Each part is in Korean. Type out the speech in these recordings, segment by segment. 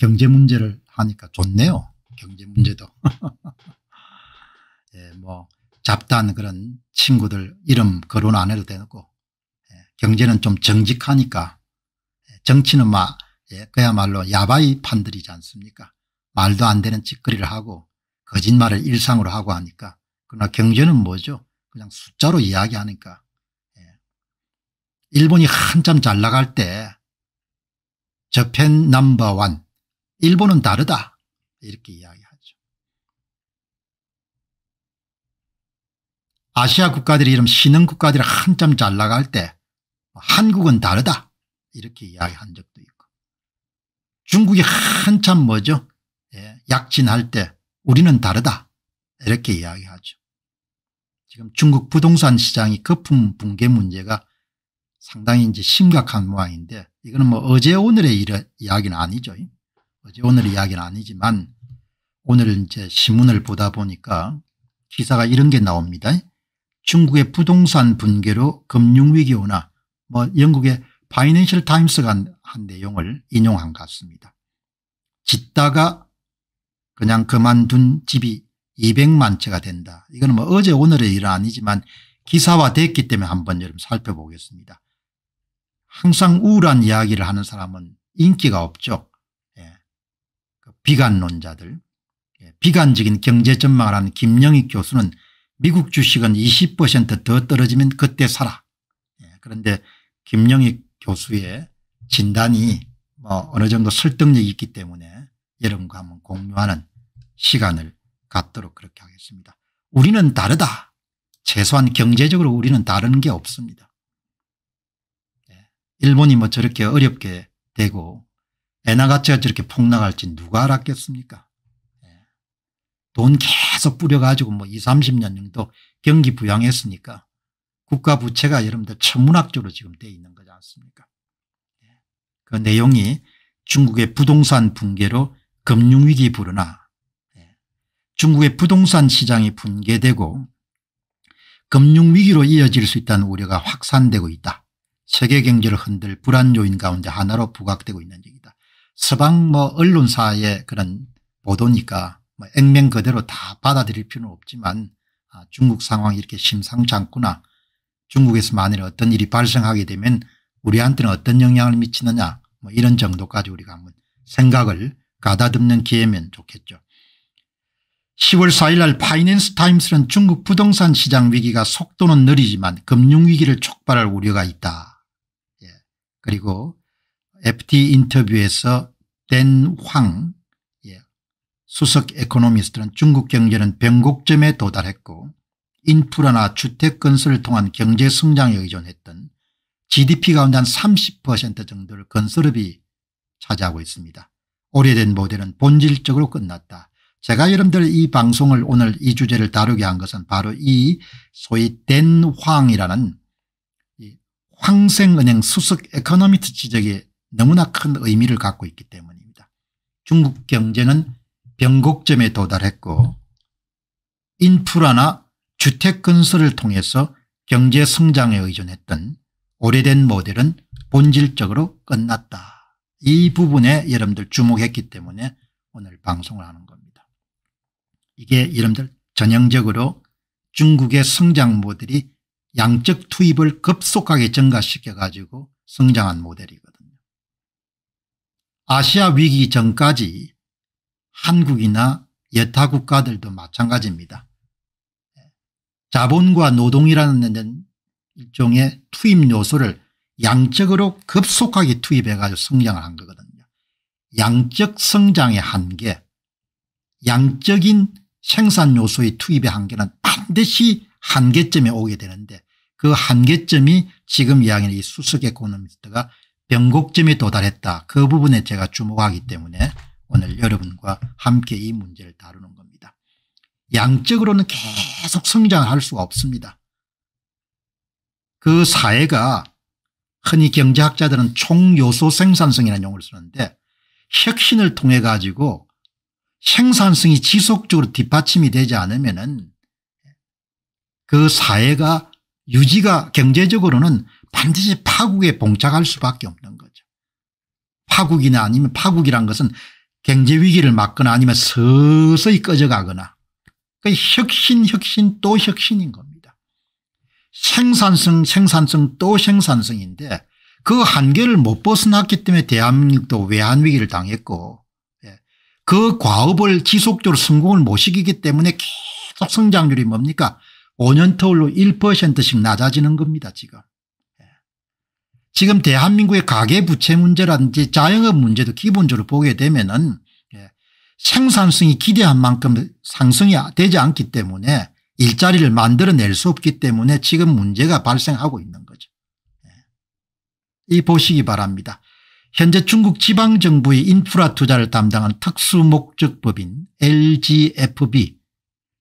경제 문제를 하니까 좋네요. 경제 문제도. 예, 뭐 잡다한 그런 친구들 이름 거론 안 해도 되고 예, 경제는 좀 정직하니까 예, 정치는 막 예, 그야말로 야바이 판들이지 않습니까 말도 안 되는 짓거리를 하고 거짓말을 일상으로 하고 하니까 그러나 경제는 뭐죠 그냥 숫자로 이야기하니까 예. 일본이 한참 잘 나갈 때 저편 넘버원 일본은 다르다 이렇게 이야기하죠. 아시아 국가들이 이런 신흥 국가들이 한참 잘 나갈 때 한국은 다르다 이렇게 이야기한 적도 있고 중국이 한참 뭐죠 예, 약진할 때 우리는 다르다 이렇게 이야기하죠. 지금 중국 부동산 시장이 거품 붕괴 문제가 상당히 이제 심각한 모양인데 이거는 뭐 어제 오늘의 일, 이야기는 아니죠. 어제 오늘 이야기는 아니지만 오늘 이제 신문을 보다 보니까 기사가 이런 게 나옵니다. 중국의 부동산 붕괴로 금융위기 오나 뭐 영국의 파이낸셜 타임스가 한 내용을 인용한 것 같습니다. 짓다가 그냥 그만둔 집이 200만 채가 된다. 이거는 뭐 어제 오늘의 일은 아니지만 기사화됐기 때문에 한번 여러분 살펴보겠습니다. 항상 우울한 이야기를 하는 사람은 인기가 없죠. 비관론자들 예, 비관적인 경제 전망을 한김영익 교수는 미국 주식은 20%더 떨어지면 그때 사라. 예, 그런데 김영익 교수의 진단이 뭐 어느 정도 설득력이 있기 때문에 여러분과 한번 공유하는 시간을 갖도록 그렇게 하겠습니다. 우리는 다르다. 최소한 경제적으로 우리는 다른 게 없습니다. 예, 일본이 뭐 저렇게 어렵게 되고 애나가치가 저렇게 폭락할지 누가 알았겠습니까? 예. 돈 계속 뿌려가지고 뭐 20, 30년 정도 경기 부양했으니까 국가 부채가 여러분들 천문학적으로 지금 돼 있는 거지 않습니까? 예. 그 내용이 중국의 부동산 붕괴로 금융위기 불어나 예. 중국의 부동산 시장이 붕괴되고 금융위기로 이어질 수 있다는 우려가 확산되고 있다. 세계 경제를 흔들 불안 요인 가운데 하나로 부각되고 있는 얘기다. 서방 뭐 언론사의 그런 보도니까 뭐 액면 그대로 다 받아들일 필요는 없지만 아, 중국 상황이 이렇게 심상치 않구나. 중국에서 만일 어떤 일이 발생하게 되면 우리한테는 어떤 영향을 미치느냐 뭐 이런 정도까지 우리가 한번 생각을 가다듬는 기회면 좋겠죠. 10월 4일 날 파이낸스 타임스는 중국 부동산 시장 위기가 속도는 느리지만 금융위기를 촉발할 우려가 있다. 예. 그리고 FT 인터뷰에서 댄황 예, 수석 에코노미스트는 중국 경제는 변곡점에 도달했고 인프라나 주택건설을 통한 경제 성장에 의존했던 GDP 가운데 한 30% 정도를 건설업이 차지하고 있습니다. 오래된 모델은 본질적으로 끝났다. 제가 여러분들 이 방송을 오늘 이 주제를 다루게 한 것은 바로 이 소위 댄황이라는 황생은행 수석 에코노미트 지적의 너무나 큰 의미를 갖고 있기 때문입니다. 중국 경제는 변곡점에 도달했고 인프라나 주택 건설을 통해서 경제 성장에 의존했던 오래된 모델은 본질적으로 끝났다. 이 부분에 여러분들 주목했기 때문에 오늘 방송을 하는 겁니다. 이게 여러분들 전형적으로 중국의 성장 모델이 양적 투입을 급속하게 증가시켜 가지고 성장한 모델이거든요. 아시아 위기 전까지 한국이나 여타 국가들도 마찬가지입니다. 자본과 노동이라는 일종의 투입 요소를 양적으로 급속하게 투입해가지고 성장을 한 거거든요. 양적 성장의 한계, 양적인 생산 요소의 투입의 한계는 반드시 한계점에 오게 되는데 그 한계점이 지금 이야기하는 이 수석의 고노미스트가 변곡점에 도달했다. 그 부분에 제가 주목하기 때문에 오늘 여러분과 함께 이 문제를 다루는 겁니다. 양적으로는 계속 성장할 수가 없습니다. 그 사회가 흔히 경제학자들은 총요소 생산성이라는 용어를 쓰는데 혁신을 통해 가지고 생산성이 지속적으로 뒷받침이 되지 않으면 그 사회가 유지가 경제적으로는 반드시 파국에 봉착할 수밖에 없는 거죠. 파국이나 아니면 파국이란 것은 경제위기를 막거나 아니면 서서히 꺼져가거나 그 혁신 혁신 또 혁신인 겁니다. 생산성 생산성 또 생산성인데 그 한계를 못 벗어났기 때문에 대한민국도 외환위기를 당했고 예, 그 과업을 지속적으로 성공을 못 시키기 때문에 계속 성장률이 뭡니까 5년 터울로 1%씩 낮아지는 겁니다 지금. 지금 대한민국의 가계부채 문제라든지 자영업 문제도 기본적으로 보게 되면 은 예, 생산성이 기대한 만큼 상승이 되지 않기 때문에 일자리를 만들어낼 수 없기 때문에 지금 문제가 발생하고 있는 거죠. 예. 이 보시기 바랍니다. 현재 중국 지방정부의 인프라 투자를 담당한 특수목적법인 LGFB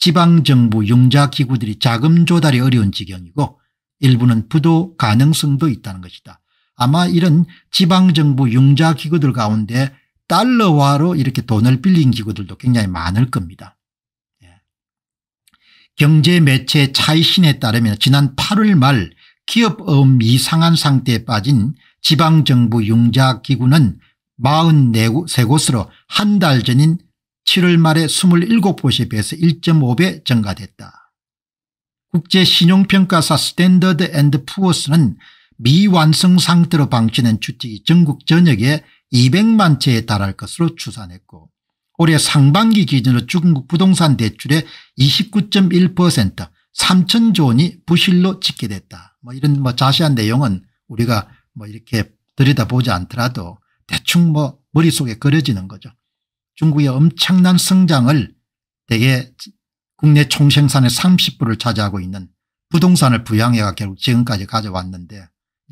지방정부 융자기구들이 자금 조달이 어려운 지경이고 일부는 부도 가능성도 있다는 것이다. 아마 이런 지방정부 융자기구들 가운데 달러화로 이렇게 돈을 빌린 기구들도 굉장히 많을 겁니다. 예. 경제 매체 차이신에 따르면 지난 8월 말 기업어음 이상한 상태에 빠진 지방정부 융자기구는 44곳으로 한 달 전인 7월 말에 27곳에 비해서 1.5배 증가됐다. 국제신용평가사 스탠더드 앤드 푸어스는 미완성 상태로 방치된 주택이 전국 전역에 200만 채에 달할 것으로 추산했고 올해 상반기 기준으로 중국 부동산 대출의 29.1% 3천조 원이 부실로 집계됐다. 뭐 이런 뭐 자세한 내용은 우리가 뭐 이렇게 들여다보지 않더라도 대충 뭐 머릿속에 그려지는 거죠. 중국의 엄청난 성장을 대개 국내 총생산의 30%를 차지하고 있는 부동산을 부양해가 결국 지금까지 가져왔는데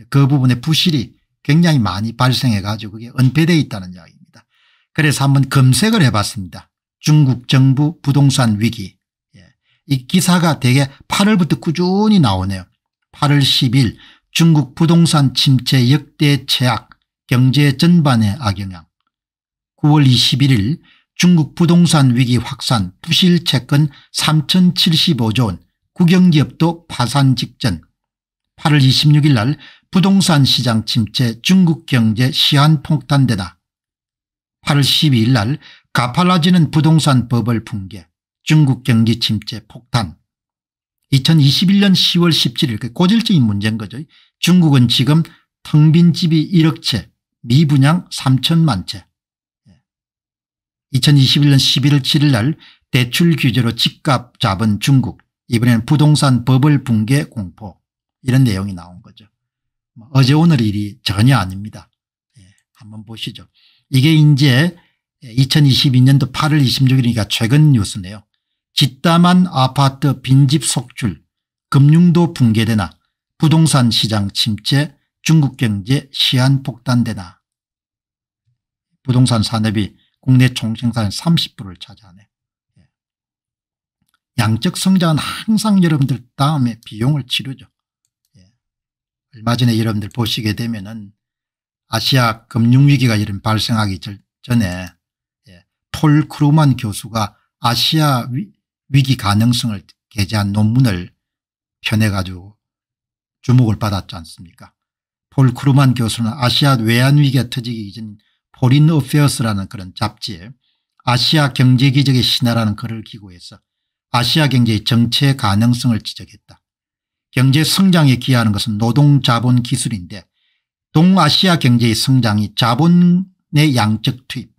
그 부분에 부실이 굉장히 많이 발생해 가지고 그게 은폐되어 있다는 이야기입니다. 그래서 한번 검색을 해봤습니다. 중국 정부 부동산 위기. 예. 이 기사가 대개 8월부터 꾸준히 나오네요. 8월 10일 중국 부동산 침체 역대 최악 경제 전반의 악영향 9월 21일 중국 부동산 위기 확산 부실 채권 3075조 원 국영기업도 파산 직전 8월 26일 날 부동산 시장 침체 중국 경제 시한폭탄대다. 8월 12일 날 가팔라지는 부동산 버블 붕괴 중국 경기 침체 폭탄 2021년 10월 17일 그 고질적인 문제인 거죠. 중국은 지금 텅 빈 집이 1억 채 미분양 3천만 채 2021년 11월 7일 날 대출 규제로 집값 잡은 중국 이번에는 부동산 버블 붕괴 공포 이런 내용이 나온 거죠. 뭐 어제 오늘 일이 전혀 아닙니다. 예, 한번 보시죠. 이게 이제 2022년도 8월 26일이니까 최근 뉴스네요. 짓다만 아파트 빈집 속줄 금융도 붕괴되나 부동산 시장 침체 중국 경제 시한폭탄되나 부동산 산업이 국내 총생산의 30%를 차지하네. 예. 양적 성장은 항상 여러분들 다음에 비용을 치르죠. 얼마 전에 여러분들 보시게 되면은 아시아 금융위기가 이런 발생하기 전에 예, 폴 크루만 교수가 아시아 위기 가능성을 게재한 논문을 편해가지고 주목을 받았지 않습니까 폴 크루만 교수는 아시아 외환위기가 터지기 이전 포린 어페어스라는 그런 잡지에 아시아 경제기적의 신화라는 글을 기고해서 아시아 경제의 정체 가능성을 지적했다. 경제 성장에 기여하는 것은 노동 자본 기술인데 동아시아 경제의 성장이 자본의 양적 투입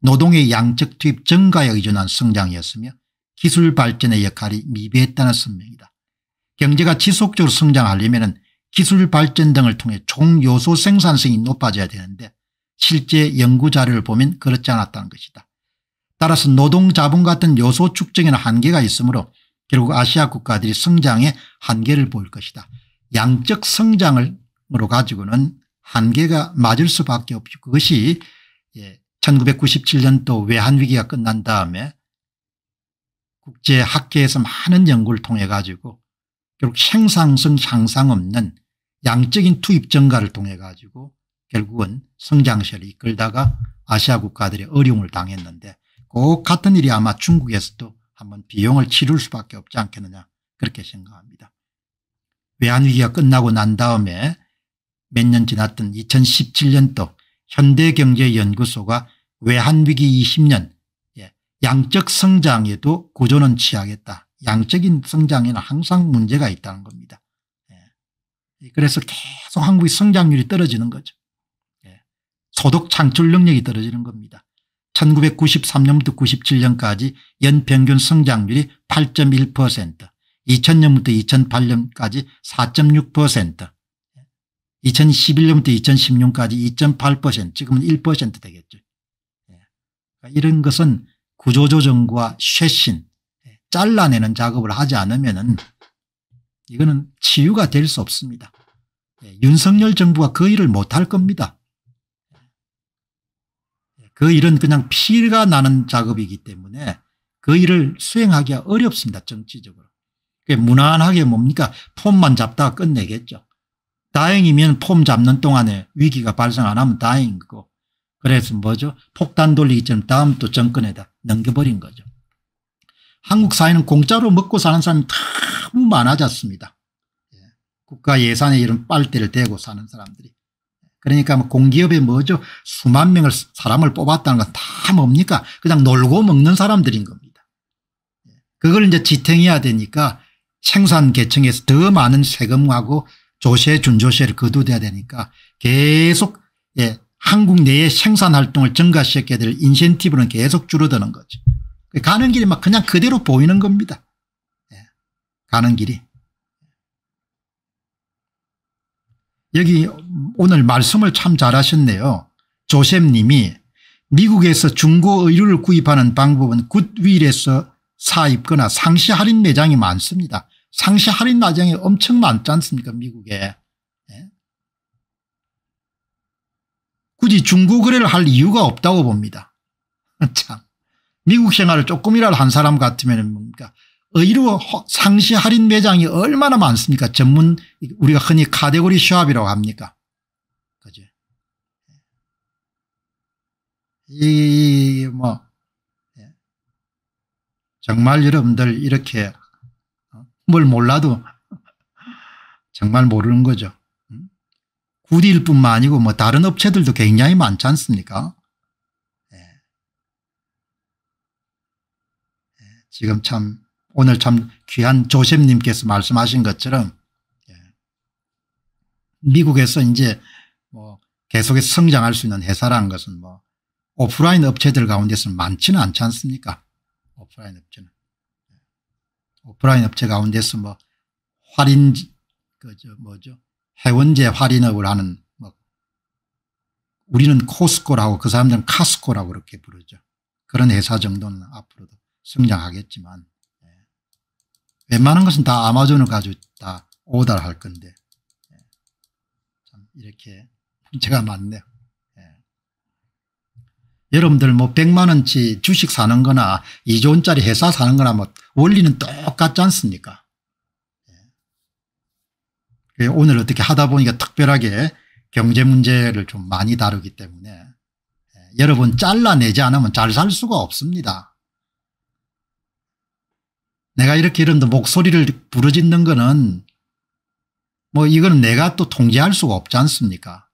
노동의 양적 투입 증가에 의존한 성장이었으며 기술 발전의 역할이 미비했다는 설명이다 경제가 지속적으로 성장하려면 기술 발전 등을 통해 총요소 생산성이 높아져야 되는데 실제 연구 자료를 보면 그렇지 않았다는 것이다. 따라서 노동 자본 같은 요소 축적에는 한계가 있으므로 결국 아시아 국가들이 성장의 한계를 보일 것이다. 양적 성장으로 가지고는 한계가 맞을 수밖에 없죠 그것이 1997년도 예, 외환위기가 끝난 다음에 국제학계에서 많은 연구를 통해 가지고 결국 생산성 향상 없는 양적인 투입 증가를 통해 가지고 결국은 성장세를 이끌다가 아시아 국가들의 어려움을 당했는데 꼭 같은 일이 아마 중국에서도 한번 비용을 치를 수밖에 없지 않겠느냐 그렇게 생각합니다. 외환위기가 끝나고 난 다음에 몇 년 지났던 2017년도 현대경제연구소가 외환위기 20년 예, 양적 성장에도 고조는 취하겠다. 양적인 성장에는 항상 문제가 있다는 겁니다. 예. 그래서 계속 한국의 성장률이 떨어지는 거죠. 예. 소득 창출 능력이 떨어지는 겁니다. 1993년부터 97년까지 연평균 성장률이 8.1% 2000년부터 2008년까지 4.6% 2011년부터 2016년까지 2.8% 지금은 1% 되겠죠. 예. 그러니까 이런 것은 구조조정과 쇄신 예, 잘라내는 작업을 하지 않으면 은 이거는 치유가 될 수 없습니다. 예, 윤석열 정부가 그 일을 못할 겁니다. 그 일은 그냥 피가 나는 작업이기 때문에 그 일을 수행하기가 어렵습니다. 정치적으로. 그게 무난하게 뭡니까 폼만 잡다가 끝내겠죠. 다행이면 폼 잡는 동안에 위기가 발생 안 하면 다행이고 그래서 뭐죠 폭탄 돌리기처럼 다음 또 정권에다 넘겨버린 거죠. 한국 사회는 공짜로 먹고 사는 사람이 너무 많아졌습니다. 예. 국가 예산에 이런 빨대를 대고 사는 사람들이 그러니까 뭐 공기업에 뭐죠 수만 명을 사람을 뽑았다는 건 다 뭡니까 그냥 놀고 먹는 사람들인 겁니다. 그걸 이제 지탱해야 되니까 생산 계층에서 더 많은 세금하고 조세 준조세를 거두어야 되니까 계속 예, 한국 내의 생산 활동을 증가시켜야 될 인센티브는 계속 줄어드는 거죠. 가는 길이 막 그냥 그대로 보이는 겁니다. 예, 가는 길이. 여기 오늘 말씀을 참 잘하셨네요. 조셉님이 미국에서 중고 의류를 구입하는 방법은 굿윌에서 사입거나 상시 할인 매장이 많습니다. 상시 할인 매장이 엄청 많지 않습니까 미국에. 네. 굳이 중고 거래를 할 이유가 없다고 봅니다. 참 미국 생활을 조금이라도 한 사람 같으면 뭡니까 의류 상시 할인 매장이 얼마나 많습니까 전문 우리가 흔히 카테고리 쇼합이라고 합니까? 그죠? 이, 뭐, 예. 정말 여러분들 이렇게 어, 뭘 몰라도 정말 모르는 거죠. 음? 구디일 뿐만 아니고 뭐 다른 업체들도 굉장히 많지 않습니까? 예. 예. 지금 참 오늘 참 귀한 조셉님께서 말씀하신 것처럼 미국에서 이제 뭐 계속해서 성장할 수 있는 회사라는 것은 뭐 오프라인 업체들 가운데서는 많지는 않지 않습니까? 오프라인 업체는. 네. 오프라인 업체 가운데서 뭐할인 그저 뭐죠 회원제 할인업을 하는 뭐 우리는 코스코라고 그 사람들은 카스코라고 그렇게 부르죠. 그런 회사 정도는 앞으로도 성장하겠지만 네. 웬만한 것은 다 아마존을 가지고 다 오달할 건데 이렇게 풍채가 많네요. 예. 여러분들 뭐 100만원치 주식 사는 거나 2조원짜리 회사 사는 거나 뭐 원리는 똑같지 않습니까? 예. 오늘 어떻게 하다 보니까 특별하게 경제 문제를 좀 많이 다루기 때문에 예. 여러분 잘라내지 않으면 잘 살 수가 없습니다. 내가 이렇게 이런 목소리를 부르짖는 거는 뭐 이거는 내가 또 통제할 수가 없지 않습니까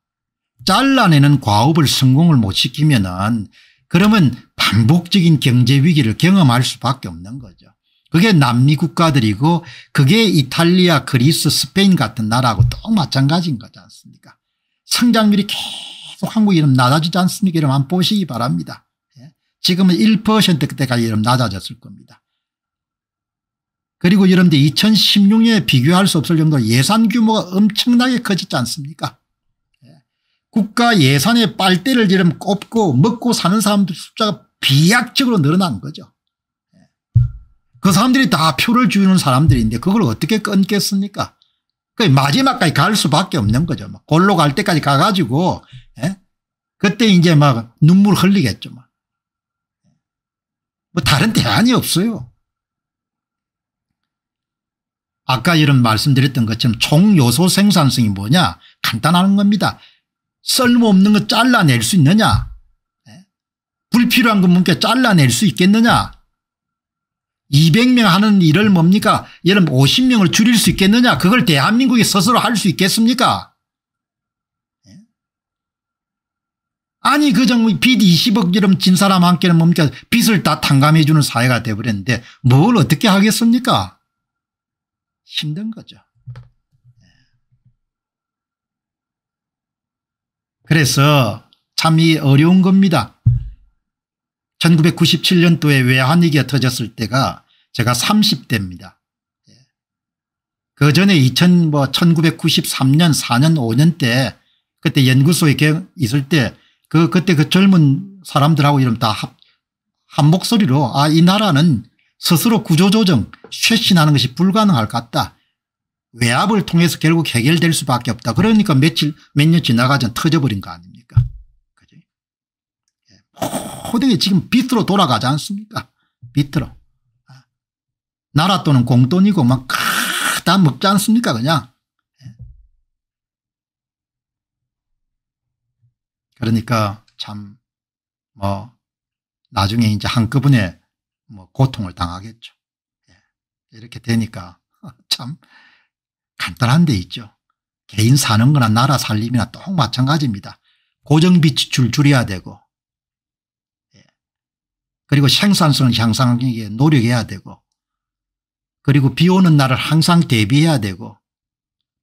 잘라내는 과업을 성공을 못 시키면 은 그러면 반복적인 경제 위기를 경험할 수밖에 없는 거죠. 그게 남미 국가들이고 그게 이탈리아 그리스 스페인 같은 나라하고 똑 마찬가지인 거지 않습니까 성장률이 계속 한국 이름 낮아지지 않습니까 여러분 보시기 바랍니다. 예. 지금은 1때까지 이름 낮아졌을 겁니다. 그리고 여러분들 2016년에 비교할 수 없을 정도로 예산 규모가 엄청나게 커지지 않습니까 예. 국가 예산의 빨대를 이름 꼽고 먹고 사는 사람들 숫자가 비약적으로 늘어난 거죠. 예. 그 사람들이 다 표를 주는 사람들인데 그걸 어떻게 끊겠습니까? 마지막까지 갈 수밖에 없는 거죠. 뭐 골로 갈 때까지 가가지고 예? 그때 이제 막 눈물 흘리겠죠. 예. 뭐 다른 대안이 없어요. 아까 이런 말씀드렸던 것처럼 총요소 생산성이 뭐냐 간단한 겁니다. 쓸모없는 거 잘라낼 수 있느냐 예? 불필요한 것뭡니 잘라낼 수 있겠느냐 200명 하는 일을 뭡니까 예를 50명을 줄일 수 있겠느냐 그걸 대한민국이 스스로 할 수 있겠습니까 예? 아니 그 정부 빚 20억 이름 진 사람 한께는 뭡니까 빚을 다 탕감해 주는 사회가 돼버렸는데 뭘 어떻게 하겠습니까 힘든 거죠. 예. 그래서 참 이 어려운 겁니다. 1997년도에 외환위기가 터졌을 때가 제가 30대입니다. 예. 그 전에 1993년, 4년, 5년 때 그때 연구소에 있을 때 그, 그때 그 젊은 사람들하고 이러면 다한 목소리로 아, 이 나라는 스스로 구조조정 쇄신하는 것이 불가능할 것 같다. 외압을 통해서 결국 해결될 수밖에 없다. 그러니까 며칠 몇 년 지나가전 터져버린 거 아닙니까? 그지? 예, 모든 게 지금 빛으로 돌아가지 않습니까? 빛으로. 아, 나라 또는 공돈이고 막 다 먹지 않습니까 그냥. 예. 그러니까 참 뭐 나중에 이제 한꺼번에 뭐 고통을 당하겠죠. 예. 이렇게 되니까 참 간단한 데 있죠. 개인 사는 거나 나라 살림이나 똑 마찬가지입니다. 고정비 지출 줄여야 되고 예. 그리고 생산성향상하 노력해야 되고 그리고 비 오는 날을 항상 대비해야 되고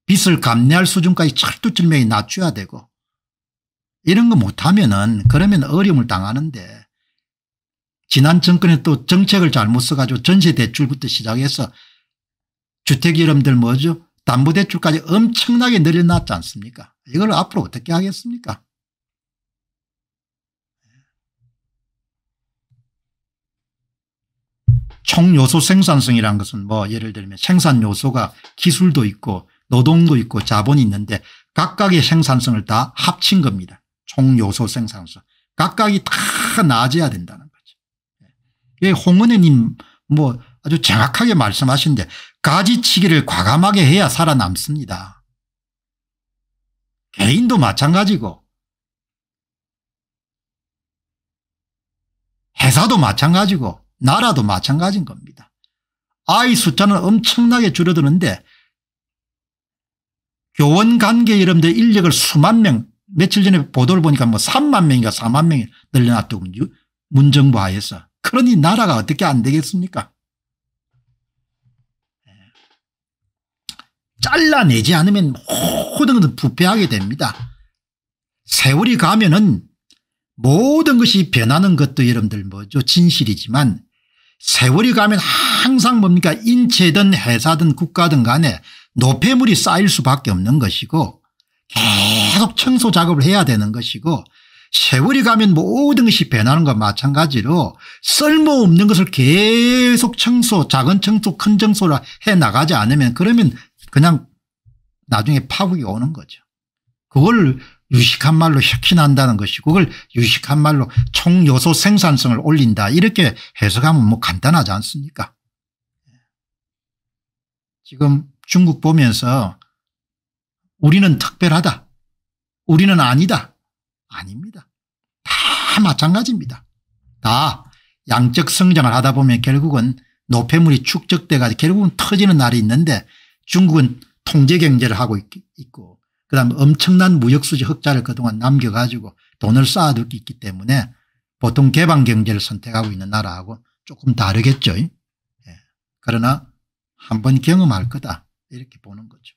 빚을 감내할 수준까지 철두철미하게 낮춰야 되고 이런 거 못하면 은 그러면 어려움을 당하는데 지난 정권에 또 정책을 잘못 써가지고 전세대출부터 시작해서 주택 이름들 뭐죠 담보대출까지 엄청나게 늘려놨지 않습니까 이걸 앞으로 어떻게 하겠습니까 총요소 생산성이라는 것은 뭐 예를 들면 생산요소가 기술도 있고 노동도 있고 자본이 있는데 각각의 생산성을 다 합친 겁니다. 총요소 생산성. 각각이 다 나아져야 된다는 예, 홍은혜님 뭐 아주 정확하게 말씀하시는데 가지치기를 과감하게 해야 살아남습니다. 개인도 마찬가지고 회사도 마찬가지고 나라도 마찬가지인 겁니다. 아이 숫자는 엄청나게 줄어드는데 교원 관계 여러분들 인력을 수만 명 며칠 전에 보도를 보니까 뭐 3만 명인가 4만 명이 늘려놨더군요. 문정부 하에서. 그러니 나라가 어떻게 안 되겠습니까? 예. 잘라내지 않으면 모든 것은 부패하게 됩니다. 세월이 가면은 모든 것이 변하는 것도 여러분들 뭐죠 진실이지만 세월이 가면 항상 뭡니까 인체든 회사든 국가든 간에 노폐물이 쌓일 수밖에 없는 것이고 계속 청소 작업을 해야 되는 것이고 세월이 가면 모든 것이 변하는 것 마찬가지로 쓸모없는 것을 계속 청소 작은 청소 큰 청소를 해나가지 않으면 그러면 그냥 나중에 파국이 오는 거죠. 그걸 유식한 말로 혁신한다는 것이고 그걸 유식한 말로 총요소 생산성을 올린다 이렇게 해석하면 뭐 간단하지 않습니까 지금 중국 보면서 우리는 특별하다 우리는 아니다 아닙니다. 다 마찬가지입니다. 다 양적 성장을 하다 보면 결국은 노폐물이 축적돼가 결국은 터지는 날이 있는데 중국은 통제경제를 하고 있고 그다음 엄청난 무역수지 흑자를 그동안 남겨가지고 돈을 쌓아두고 있기 때문에 보통 개방경제를 선택하고 있는 나라하고 조금 다르겠죠. 예. 그러나 한번 경험할 거다 이렇게 보는 거죠.